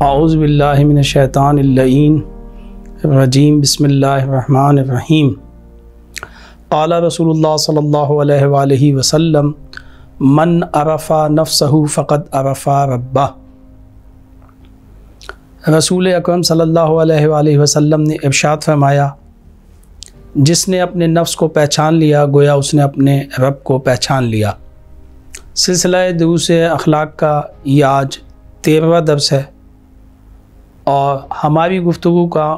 शैतान रजीम बसमीम अला रसूल सल्ला वसम मन अरफ़ा नफ़सहु फ़क़त अरफ़ा रब्बा रसूल अकरम सल्लल्लाहु अलैहि वसल्लम ने इरशाद फरमाया जिसने अपने नफ्स को पहचान लिया गोया उसने अपने रब को पहचान लिया सिलसिला दूसरे अखलाक का ये आज तेरहवा दर्स है और हमारी गुफ्तु का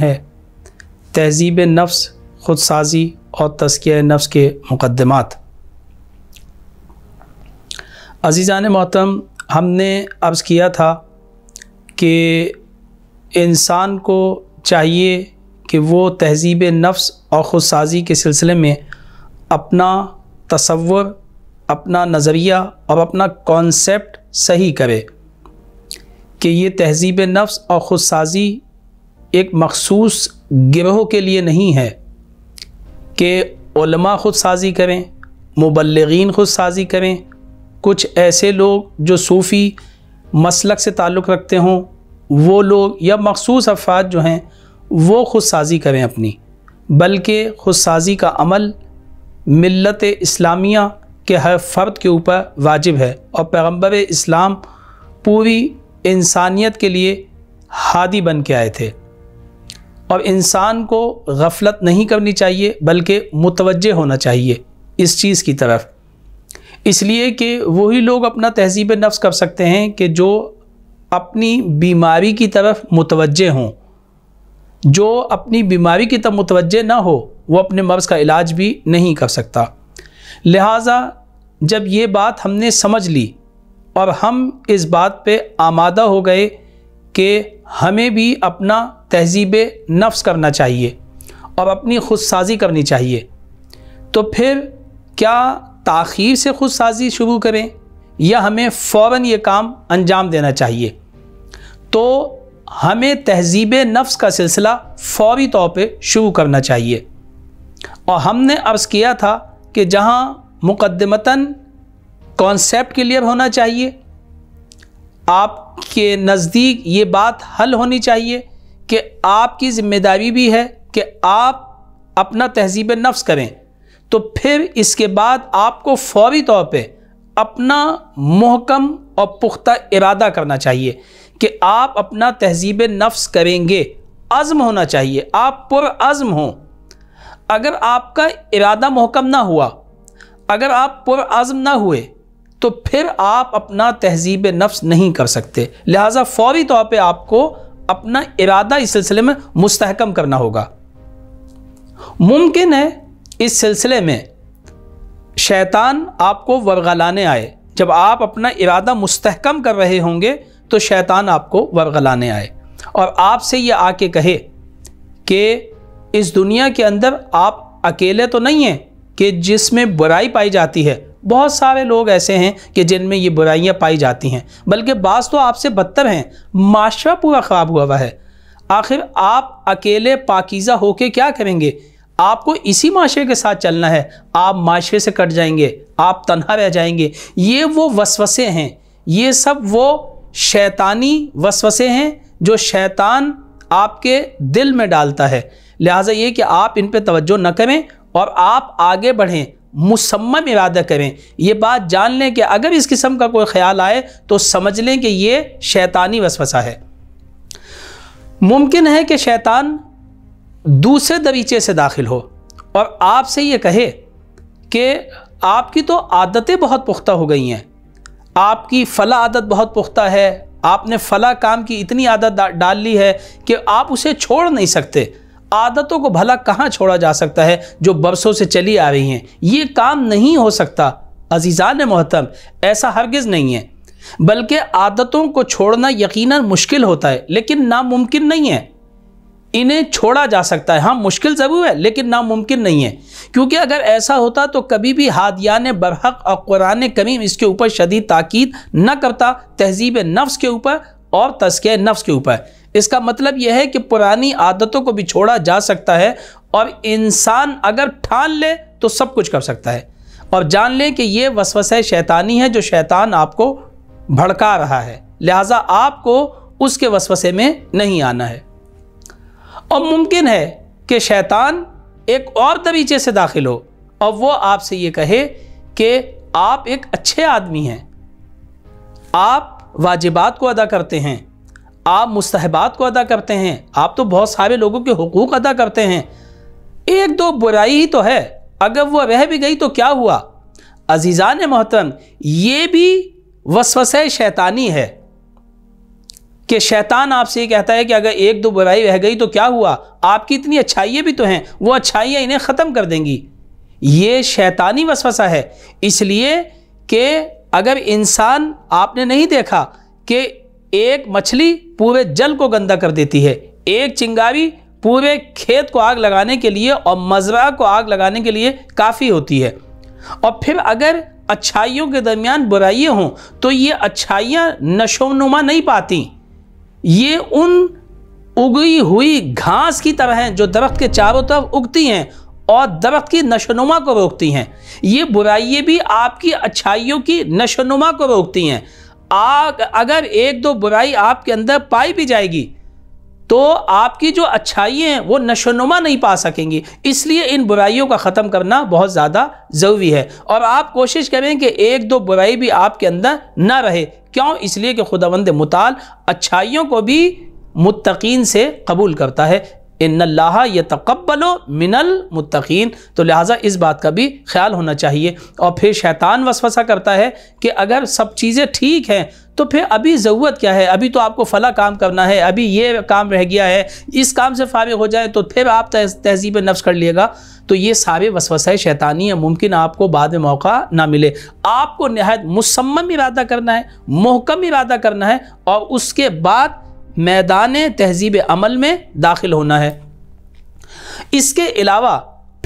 है तहजीब नफ्स खुद साजी और तस्किया नफ्स के मुकदमात अजीज़ान मोहतम हमने अर्ज़ किया था कि इंसान को चाहिए कि वो तहजीब नफ्स और ख़ुद साजी के सिलसिले में अपना तसवर अपना नज़रिया और अपना कॉन्सेप्ट सही करे कि ये तहजीब नफ्स और ख़ुद साज़ी एक मखसूस गिरोह के लिए नहीं है कि ख़ुद साज़ी करें मुबलगिन ख़ुद साज़ी करें कुछ ऐसे लोग जो सूफ़ी मसलक से ताल्लुक़ रखते हों वो लोग या मखसूस अफराद जो हैं वो खुद साज़ी करें अपनी बल्कि खुद साज़ी का अमल मिलत इस्लामिया के हर फ़र्द के ऊपर वाजिब है और पैगम्बर इस्लाम पूरी इंसानियत के लिए हादी बन के आए थे और इंसान को गफलत नहीं करनी चाहिए बल्कि मुतवजह होना चाहिए इस चीज़ की तरफ इसलिए कि वही लोग अपना तहजीब नफ्स कर सकते हैं कि जो अपनी बीमारी की तरफ मुतवजह हों जो अपनी बीमारी की तरफ मुतवजह ना हो वो अपने मर्ज़ का इलाज भी नहीं कर सकता लिहाजा जब ये बात हमने समझ ली और हम इस बात पे आमादा हो गए कि हमें भी अपना तहजीब नफ्स करना चाहिए और अपनी खुद साजी करनी चाहिए तो फिर क्या ताखीर से खुद साजी शुरू करें या हमें फ़ौर ये काम अंजाम देना चाहिए तो हमें तहजीब नफ्स का सिलसिला फौरी तौर पर शुरू करना चाहिए और हमने अर्ज़ किया था कि जहाँ मुकदमता कॉन्सेप्ट क्लियर होना चाहिए आपके नज़दीक ये बात हल होनी चाहिए कि आपकी ज़िम्मेदारी भी है कि आप अपना तहजीब नफ्स करें तो फिर इसके बाद आपको फौरी तौर पे अपना महकम और पुख्ता इरादा करना चाहिए कि आप अपना तहजीब नफ्स करेंगे अज़म होना चाहिए आप पुरज़म हों अगर आपका इरादा महकम ना हुआ अगर आप पुरज़म ना हुए तो फिर आप अपना तहजीब नफ्स नहीं कर सकते लिहाजा फौरी तौर पर आपको अपना इरादा इस सिलसिले में मुस्तकम करना होगा मुमकिन है इस सिलसिले में शैतान आपको वर्गलाने आए जब आप अपना इरादा मुस्तकम कर रहे होंगे तो शैतान आपको वर्गलाने आए और आपसे ये आके कहे कि इस दुनिया के अंदर आप अकेले तो नहीं हैं कि जिसमें बुराई पाई जाती है बहुत सारे लोग ऐसे हैं कि जिनमें ये बुराइयाँ पाई जाती हैं बल्कि बास तो आपसे बदतर हैं माशरा पूरा ख़राब हुआ हुआ है आखिर आप अकेले पाकिज़ा होके क्या करेंगे आपको इसी माशरे के साथ चलना है आप माशरे से कट जाएंगे आप तनहा रह जाएंगे ये वो वसवसे हैं ये सब वो शैतानी वसवसे हैं जो शैतान आपके दिल में डालता है लिहाजा ये कि आप इन पर तवज्जो न करें और आप आगे बढ़ें मुसम्म इरादा करें ये बात जान लें कि अगर इस किस्म का कोई ख्याल आए तो समझ लें कि ये शैतानी वसवसा है मुमकिन है कि शैतान दूसरे दरीचे से दाखिल हो और आपसे ये कहे कि आपकी तो आदतें बहुत पुख्ता हो गई हैं आपकी फ़ला आदत बहुत पुख्ता है आपने फ़ला काम की इतनी आदत डाल ली है कि आप उसे छोड़ नहीं सकते आदतों को भला कहाँ छोड़ा जा सकता है जो बरसों से चली आ रही हैं ये काम नहीं हो सकता अजीज़ान मोहतम ऐसा हरगिज़ नहीं है बल्कि आदतों को छोड़ना यकीनन मुश्किल होता है लेकिन नामुमकिन नहीं है इन्हें छोड़ा जा सकता है हाँ मुश्किल ज़रूर है लेकिन नामुमकिन नहीं है क्योंकि अगर ऐसा होता तो कभी भी हादियान बरहक और कुरान करीम इसके ऊपर शदीद ताक़द न करता तहजीब नफ्स के ऊपर और तस्क नफ्स के ऊपर इसका मतलब यह है कि पुरानी आदतों को भी छोड़ा जा सकता है और इंसान अगर ठान ले तो सब कुछ कर सकता है और जान लें कि ये वसवसा शैतानी है जो शैतान आपको भड़का रहा है लिहाजा आपको उसके वसवसे में नहीं आना है और मुमकिन है कि शैतान एक और तरीके से दाखिल हो और वो आपसे ये कहे कि आप एक अच्छे आदमी हैं आप वाजिबात को अदा करते हैं आप मुस्तहबात को अदा करते हैं आप तो बहुत सारे लोगों के हकूक़ अदा करते हैं एक दो बुराई ही तो है अगर वह रह भी गई तो क्या हुआ अजीज़ान मोहतरम ये भी वसवस शैतानी है कि शैतान आपसे ये कहता है कि अगर एक दो बुराई रह गई तो क्या हुआ आपकी इतनी अच्छाइयाँ भी तो हैं वो अच्छाइयाँ इन्हें ख़त्म कर देंगी ये शैतानी वसवसा है इसलिए कि अगर इंसान आपने नहीं देखा कि एक मछली पूरे जल को गंदा कर देती है एक चिंगारी पूरे खेत को आग लगाने के लिए और मजरा को आग लगाने के लिए काफ़ी होती है और फिर अगर अच्छाइयों के दरमियान बुराइयाँ हों तो ये अच्छाइयाँ नशोनुमा नहीं पाती ये उन उगी हुई घास की तरह हैं जो दरख्त के चारों तरफ उगती हैं और दरख्त की नशोनुमा को रोकती हैं ये बुराइयाँ भी आपकी अच्छाइयों की नशोनुमा को रोकती हैं आग अगर एक दो बुराई आपके अंदर पाई भी जाएगी तो आपकी जो अच्छाई हैं वो नशोनुमा नहीं पा सकेंगी इसलिए इन बुराइयों का ख़त्म करना बहुत ज़्यादा ज़रूरी है और आप कोशिश करें कि एक दो बुराई भी आपके अंदर ना रहे क्यों इसलिए कि खुदावंद मुताल अच्छाइयों को भी मुतकीन से कबूल करता है इन ला ये तकबलो मिनल मुतकीन तो लिहाजा इस बात का भी ख्याल होना चाहिए और फिर शैतान वसवसा करता है कि अगर सब चीज़ें ठीक हैं तो फिर अभी ज़रूरत क्या है अभी तो आपको फ़ला काम करना है अभी ये काम रह गया है इस काम से फारिग हो जाए तो फिर आप तहजीब नफ्स कर लिएगा तो ये सारे वसवसा शैतानी है मुमकिन आपको बाद में मौका ना मिले आपको नहायत मुसम्म इरादा करना है महकम इरादा करना है और उसके बाद मैदान तहजीब अमल में दाखिल होना है इसके अलावा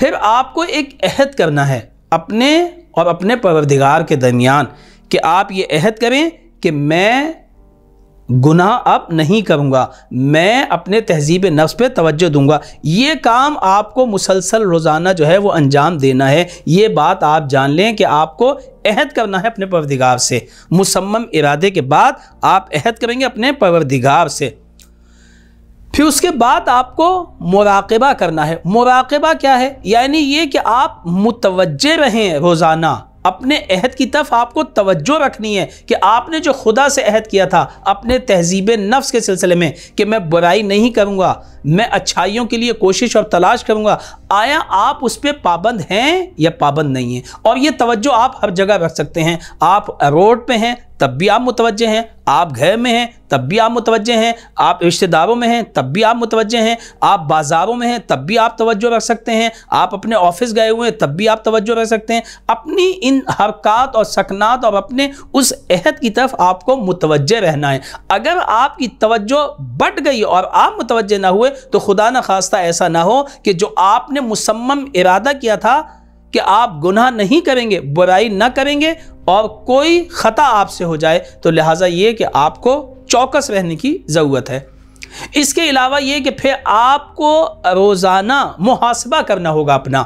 फिर आपको एक अहद करना है अपने और अपने परवरदिगार के दरमियान कि आप ये अहद करें कि मैं गुनाह अब नहीं करूँगा मैं अपने तहजीब नफ्स पे तवज्जो दूंगा ये काम आपको मुसलसल रोज़ाना जो है वो अंजाम देना है ये बात आप जान लें कि आपको अहद करना है अपने परवरदिगार से मुसम्मम इरादे के बाद आप अहद करेंगे अपने परवरदिगार से फिर उसके बाद आपको मुराकबा करना है मुराकबा क्या है यानी ये कि आप मुतवजह रहें रोज़ाना अपने अहद की तरफ आपको तवज्जो रखनी है कि आपने जो खुदा से अहद किया था अपने तहजीब नफ्स के सिलसिले में कि मैं बुराई नहीं करूँगा मैं अच्छाइयों के लिए कोशिश और तलाश करूँगा आया आप उस पर पाबंद हैं या पाबंद नहीं हैं और ये तवज्जो आप हर जगह रख सकते हैं आप रोड पे हैं तब भी आप मुतवजह हैं आप घर में हैं तब भी आप मुतवजह हैं आप रिश्तेदारों में हैं तब भी आप मुतवजह हैं आप बाज़ारों में हैं तब भी आप तवज्जो रख सकते हैं आप अपने ऑफिस गए हुए हैं तब भी आप तवज्जो रख सकते हैं अपनी इन हरकत और सकनात और अपने उस अहद की तरफ आपको मुतवजह रहना है अगर आपकी तवज्जो बट गई और आप मुतवजह ना हुए तो खुदा न खास्ता ऐसा ना हो कि जो आपने आपने मुसम्म इरादा किया था कि आप गुनाह नहीं करेंगे बुराई ना करेंगे और कोई ख़ता आपसे हो जाए तो लिहाजा ये कि आपको चौकस रहने की ज़रूरत है इसके अलावा ये कि फिर आपको रोज़ाना मुहासबा करना होगा अपना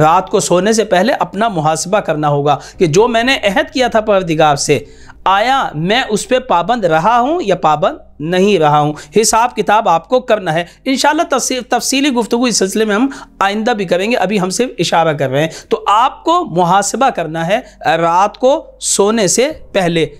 रात को सोने से पहले अपना मुहासबा करना होगा कि जो मैंने अहद किया था परदिगार से आया मैं उस पर पाबंद रहा हूँ या पाबंद नहीं रहा हूँ हिसाब किताब आपको करना है इन तफसीली गुफ्तु इस सिलसिले में हम आइंदा भी करेंगे अभी हम सिर्फ इशारा कर रहे हैं तो आपको मुहासबा करना है रात को सोने से पहले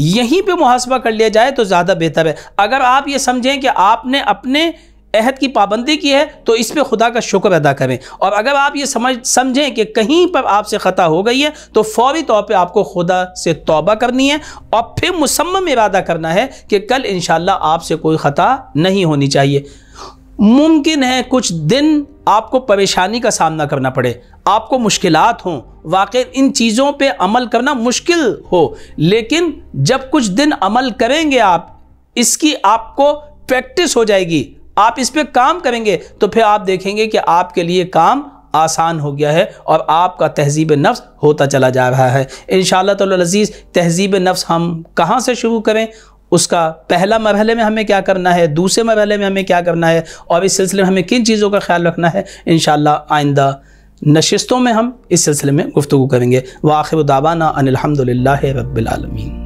यहीं पे मुहासबा कर लिया जाए तो ज़्यादा बेहतर है अगर आप ये समझें कि आपने अपने अहद की पाबंदी की है तो इस पर खुदा का शुक्र अदा करें और अगर आप ये समझ समझें कि कहीं पर आपसे ख़ता हो गई है तो फौरी तौर पर आपको खुदा से तौबा करनी है और फिर मुसम इरादा करना है कि कल इन आपसे कोई ख़ता नहीं होनी चाहिए मुमकिन है कुछ दिन आपको परेशानी का सामना करना पड़े आपको मुश्किल हों वाक़ इन चीज़ों पर अमल करना मुश्किल हो लेकिन जब कुछ दिन अमल करेंगे आप इसकी आपको प्रैक्टिस हो जाएगी आप इस पर काम करेंगे तो फिर आप देखेंगे कि आपके लिए काम आसान हो गया है और आपका तहजीब नफ्स होता चला जा रहा है इन शज़ीज़ तहजीब नफ्स हम कहाँ से शुरू करें उसका पहला मरहले में हमें क्या करना है दूसरे मरहले में हमें क्या करना है और इस सिलसिले में हमें किन चीज़ों का ख्याल रखना है इन आइंदा नशस्तों में हम इस सिलसिले में गुफ्तु करेंगे वाखिर दाबाना अनिलहमदिल्ला रबालमीन